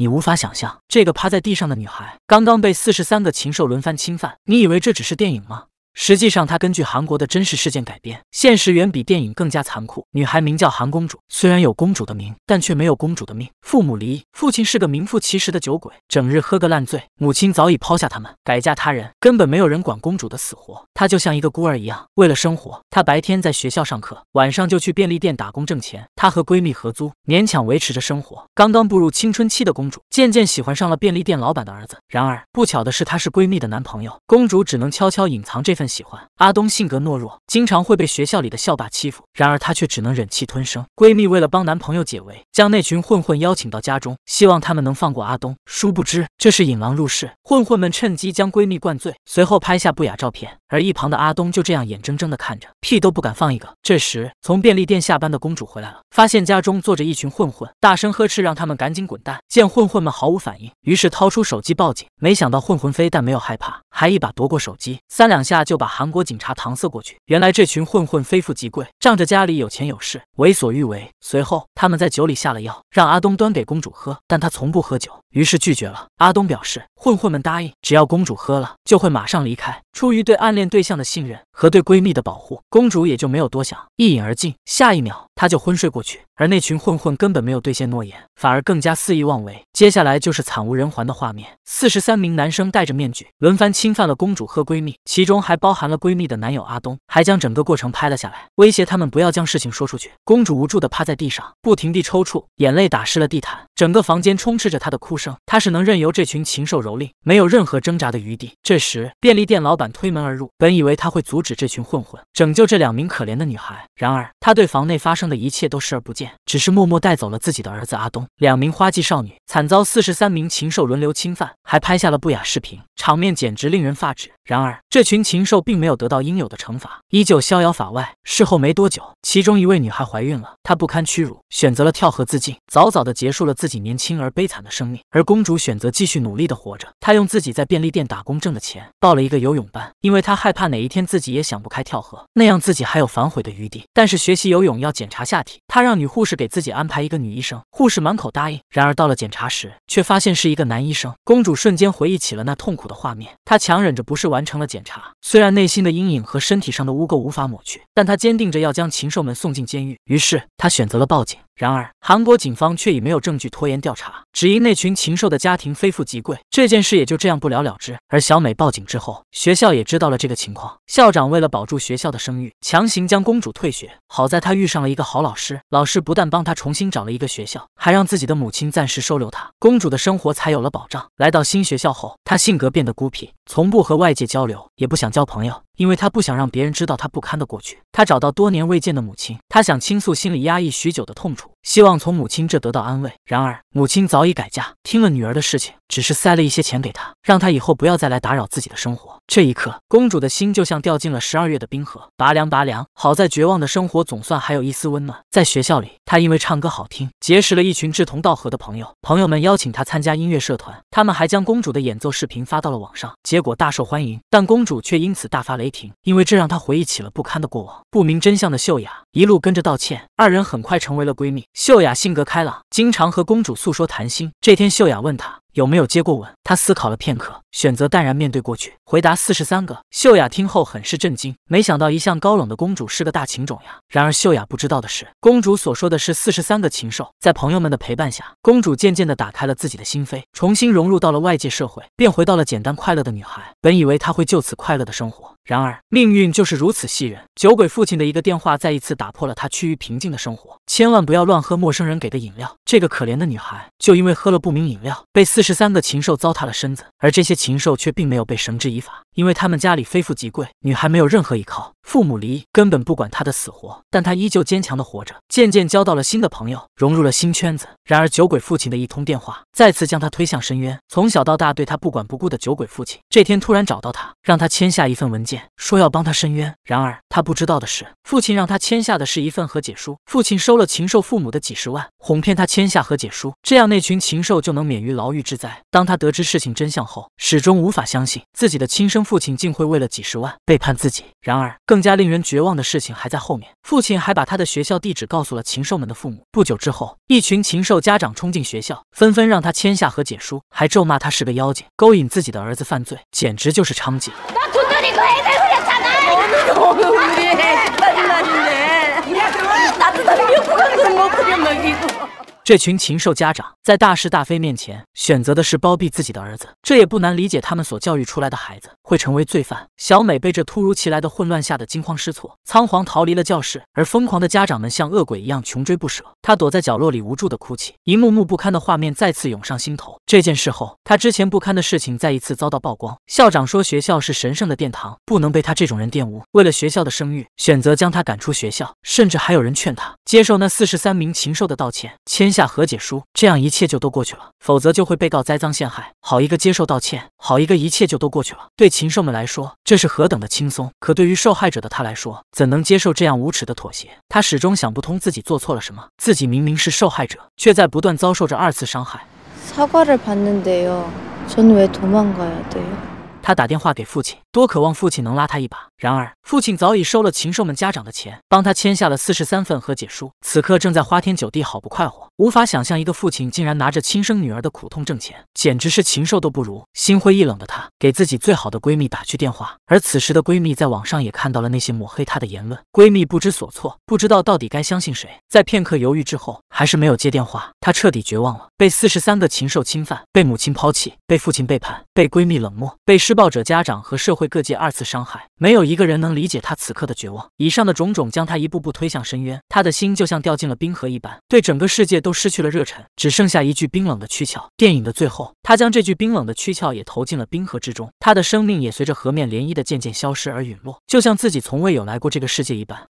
你无法想象，这个趴在地上的女孩刚刚被四十三个禽兽轮番侵犯。你以为这只是电影吗？实际上，它根据韩国的真实事件改编，现实远比电影更加残酷。女孩名叫韩公主，虽然有公主的名，但却没有公主的命。父母离异，父亲是个名副其实的酒鬼，整日喝个烂醉；母亲早已抛下他们，改嫁他人，根本没有人管公主的死活。她就像一个孤儿一样，为了生活，她白天在学校上课，晚上就去便利店打工挣钱。她和闺蜜合租，勉强维持着生活。刚刚步入青春期的公主，渐渐喜欢上了便利店老板的儿子。然而不巧的是，他是闺蜜的男朋友。公主只能悄悄隐藏这份。喜欢阿东性格懦弱，经常会被学校里的校霸欺负，然而她却只能忍气吞声。闺蜜为了帮男朋友解围，将那群混混邀请到家中，希望他们能放过阿东。殊不知这是引狼入室，混混们趁机将闺蜜灌醉，随后拍下不雅照片，而一旁的阿东就这样眼睁睁地看着。屁都不敢放一个。这时，从便利店下班的公主回来了，发现家中坐着一群混混，大声呵斥让他们赶紧滚蛋。见混混们毫无反应，于是掏出手机报警。没想到混混非但没有害怕，还一把夺过手机，三两下就把韩国警察搪塞过去。原来这群混混非富即贵，仗着家里有钱有势，为所欲为。随后，他们在酒里下了药，让阿东端给公主喝，但她从不喝酒，于是拒绝了。阿东表示，混混们答应只要公主喝了，就会马上离开。出于对暗恋对象的信任和对闺蜜的保护。公主也就没有多想，一饮而尽。下一秒。他就昏睡过去，而那群混混根本没有兑现诺言，反而更加肆意妄为。接下来就是惨无人寰的画面：四十三名男生戴着面具，轮番侵犯了公主和闺蜜，其中还包含了闺蜜的男友阿东，还将整个过程拍了下来，威胁他们不要将事情说出去。公主无助地趴在地上，不停地抽搐，眼泪打湿了地毯，整个房间充斥着她的哭声。她是能任由这群禽兽蹂躏，没有任何挣扎的余地。这时，便利店老板推门而入，本以为他会阻止这群混混，拯救这两名可怜的女孩，然而他对房内发生。的一切都视而不见，只是默默带走了自己的儿子阿东。两名花季少女惨遭四十三名禽兽轮流侵犯，还拍下了不雅视频，场面简直令人发指。然而，这群禽兽并没有得到应有的惩罚，依旧逍遥法外。事后没多久，其中一位女孩怀孕了，她不堪屈辱，选择了跳河自尽，早早的结束了自己年轻而悲惨的生命。而公主选择继续努力的活着，她用自己在便利店打工挣的钱报了一个游泳班，因为她害怕哪一天自己也想不开跳河，那样自己还有反悔的余地。但是学习游泳要检查。查下体，他让女护士给自己安排一个女医生，护士满口答应。然而到了检查时，却发现是一个男医生。公主瞬间回忆起了那痛苦的画面，她强忍着不适完成了检查。虽然内心的阴影和身体上的污垢无法抹去，但她坚定着要将禽兽们送进监狱。于是她选择了报警。然而，韩国警方却以没有证据拖延调查，只因那群禽兽的家庭非富即贵，这件事也就这样不了了之。而小美报警之后，学校也知道了这个情况。校长为了保住学校的声誉，强行将公主退学。好在她遇上了一个好老师，老师不但帮她重新找了一个学校，还让自己的母亲暂时收留她。公主的生活才有了保障。来到新学校后，她性格变得孤僻，从不和外界交流，也不想交朋友，因为她不想让别人知道她不堪的过去。她找到多年未见的母亲，她想倾诉心里压抑许久的痛楚。希望从母亲这得到安慰，然而母亲早已改嫁。听了女儿的事情，只是塞了一些钱给她，让她以后不要再来打扰自己的生活。这一刻，公主的心就像掉进了十二月的冰河，拔凉拔凉。好在绝望的生活总算还有一丝温暖。在学校里，她因为唱歌好听，结识了一群志同道合的朋友。朋友们邀请她参加音乐社团，他们还将公主的演奏视频发到了网上，结果大受欢迎。但公主却因此大发雷霆，因为这让她回忆起了不堪的过往。不明真相的秀雅一路跟着道歉，二人很快成为了闺蜜。秀雅性格开朗，经常和公主诉说谈心。这天，秀雅问她有没有接过吻，她思考了片刻。选择淡然面对过去，回答四十三个秀雅听后很是震惊，没想到一向高冷的公主是个大情种呀。然而秀雅不知道的是，公主所说的是四十三个禽兽。在朋友们的陪伴下，公主渐渐地打开了自己的心扉，重新融入到了外界社会，便回到了简单快乐的女孩。本以为她会就此快乐的生活，然而命运就是如此戏人。酒鬼父亲的一个电话，再一次打破了她趋于平静的生活。千万不要乱喝陌生人给的饮料。这个可怜的女孩，就因为喝了不明饮料，被四十三个禽兽糟蹋了身子，而这些。禽兽却并没有被绳之以法，因为他们家里非富即贵，女孩没有任何依靠。父母离异，根本不管他的死活，但他依旧坚强的活着，渐渐交到了新的朋友，融入了新圈子。然而，酒鬼父亲的一通电话，再次将他推向深渊。从小到大，对他不管不顾的酒鬼父亲，这天突然找到他，让他签下一份文件，说要帮他伸冤。然而，他不知道的是，父亲让他签下的是一份和解书。父亲收了禽兽父母的几十万，哄骗他签下和解书，这样那群禽兽就能免于牢狱之灾。当他得知事情真相后，始终无法相信自己的亲生父亲竟会为了几十万背叛自己。然而，更……更加令人绝望的事情还在后面。父亲还把他的学校地址告诉了禽兽们的父母。不久之后，一群禽兽家长冲进学校，纷纷让他签下和解书，还咒骂他是个妖精，勾引自己的儿子犯罪，简直就是娼妓。这群禽兽家长在大是大非面前选择的是包庇自己的儿子，这也不难理解。他们所教育出来的孩子会成为罪犯。小美被这突如其来的混乱吓得惊慌失措，仓皇逃离了教室。而疯狂的家长们像恶鬼一样穷追不舍，她躲在角落里无助的哭泣。一幕幕不堪的画面再次涌上心头。这件事后，她之前不堪的事情再一次遭到曝光。校长说学校是神圣的殿堂，不能被他这种人玷污。为了学校的声誉，选择将他赶出学校。甚至还有人劝他接受那四十三名禽兽的道歉，签下。下和解书，这样一切就都过去了，否则就会被告栽赃陷害。好一个接受道歉，好一个一切就都过去了。对禽兽们来说，这是何等的轻松。可对于受害者的他来说，怎能接受这样无耻的妥协？他始终想不通自己做错了什么，自己明明是受害者，却在不断遭受着二次伤害。他打电话给父亲，多渴望父亲能拉他一把。然而，父亲早已收了禽兽们家长的钱，帮他签下了四十三份和解书。此刻正在花天酒地，好不快活。无法想象一个父亲竟然拿着亲生女儿的苦痛挣钱，简直是禽兽都不如。心灰意冷的他，给自己最好的闺蜜打去电话。而此时的闺蜜在网上也看到了那些抹黑她的言论，闺蜜不知所措，不知道到底该相信谁。在片刻犹豫之后，还是没有接电话。她彻底绝望了：被四十三个禽兽侵犯，被母亲抛弃，被父亲背叛，被闺蜜冷漠，被施暴。暴者家长和社会各界二次伤害，没有一个人能理解他此刻的绝望。以上的种种将他一步步推向深渊，他的心就像掉进了冰河一般，对整个世界都失去了热忱，只剩下一具冰冷的躯壳。电影的最后，他将这具冰冷的躯壳也投进了冰河之中，他的生命也随着河面涟漪的渐渐消失而陨落，就像自己从未有来过这个世界一般。